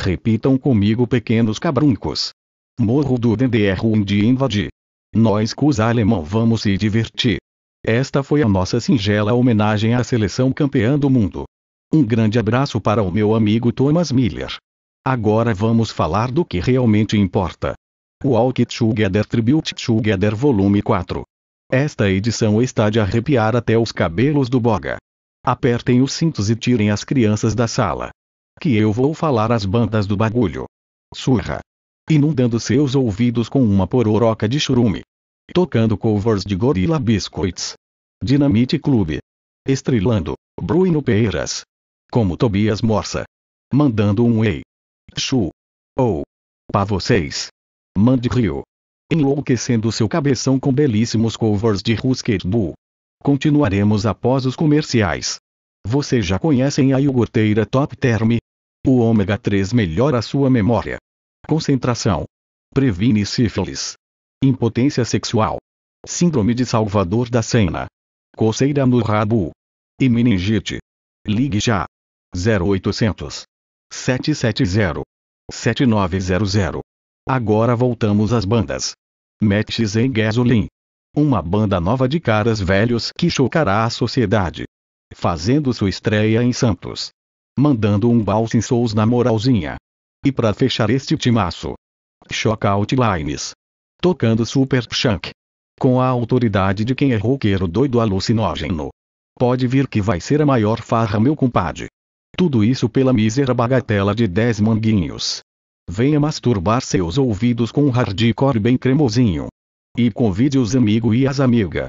Repitam comigo pequenos cabruncos. Morro do DDR onde invadi. Nós cusa alemão vamos se divertir. Esta foi a nossa singela homenagem à seleção campeã do mundo. Um grande abraço para o meu amigo Thomas Miller. Agora vamos falar do que realmente importa. Walk Together Tribute Together Volume 4. Esta edição está de arrepiar até os cabelos do boga. Apertem os cintos e tirem as crianças da sala que eu vou falar às bandas do bagulho. Surra. Inundando seus ouvidos com uma pororoca de churume. Tocando covers de Gorilla Biscuits. Dinamite Clube. Estrilando, Bruno Peiras. Como Tobias Morsa. Mandando um ei. Chu. Ou. Oh. Pra vocês. Mande Rio. Enlouquecendo seu cabeção com belíssimos covers de Rusket Bull. Continuaremos após os comerciais. Vocês já conhecem a iogurteira Top Term, o ômega 3 melhora sua memória. Concentração. Previne sífilis. Impotência sexual. Síndrome de Salvador da Sena. Coceira no rabo. E meningite. Ligue já. 0800 770 7900. Agora voltamos às bandas. Matches em Gasoline. Uma banda nova de caras velhos que chocará a sociedade. Fazendo sua estreia em Santos mandando um Bouncing Souls na moralzinha. E para fechar este timaço, Shock Outlines. Tocando Super Chunk. Com a autoridade de quem é roqueiro doido alucinógeno. Pode vir que vai ser a maior farra meu compadre. Tudo isso pela mísera bagatela de 10 manguinhos. Venha masturbar seus ouvidos com um hardcore bem cremosinho. E convide os amigos e as amigas.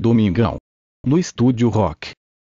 Domingão. No Estúdio Rock.